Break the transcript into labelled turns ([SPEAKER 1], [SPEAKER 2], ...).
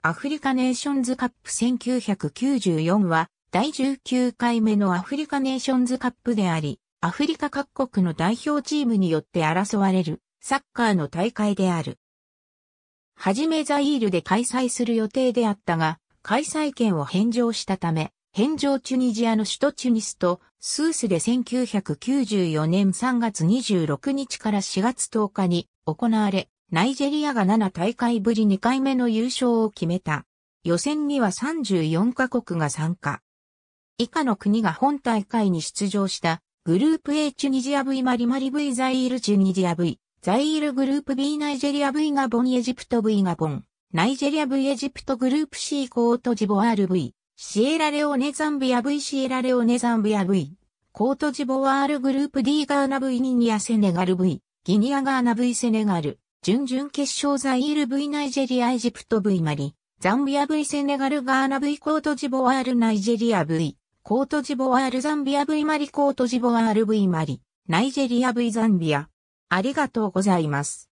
[SPEAKER 1] アフリカネーションズカップ1994は第19回目のアフリカネーションズカップであり、アフリカ各国の代表チームによって争われるサッカーの大会である。はじめザイールで開催する予定であったが、開催権を返上したため、返上チュニジアの首都チュニスとスースで1994年3月26日から4月10日に行われ、ナイジェリアが7大会ぶり2回目の優勝を決めた。予選には34カ国が参加。以下の国が本大会に出場したグループ A チュニジア V マリマリ V ザイールチュニジア V ザイールグループ B ナイジェリア V ガボンエジプト V ガボンナイジェリア V エジプトグループ C コートジボワール V シエラレオネザンビア V シエラレオネザンビア V コートジボワールグループ D ガーナ V ニニアセネガル V ギニアガーナ V セネガル準々決勝ザイール V ナイジェリアエジプト V マリ、ザンビア V セネガルガーナ V コートジボワールナイジェリア V、コートジボワールザンビア V マリコートジボワール V マリ、ナイジェリア V ザンビア。ありがとうございます。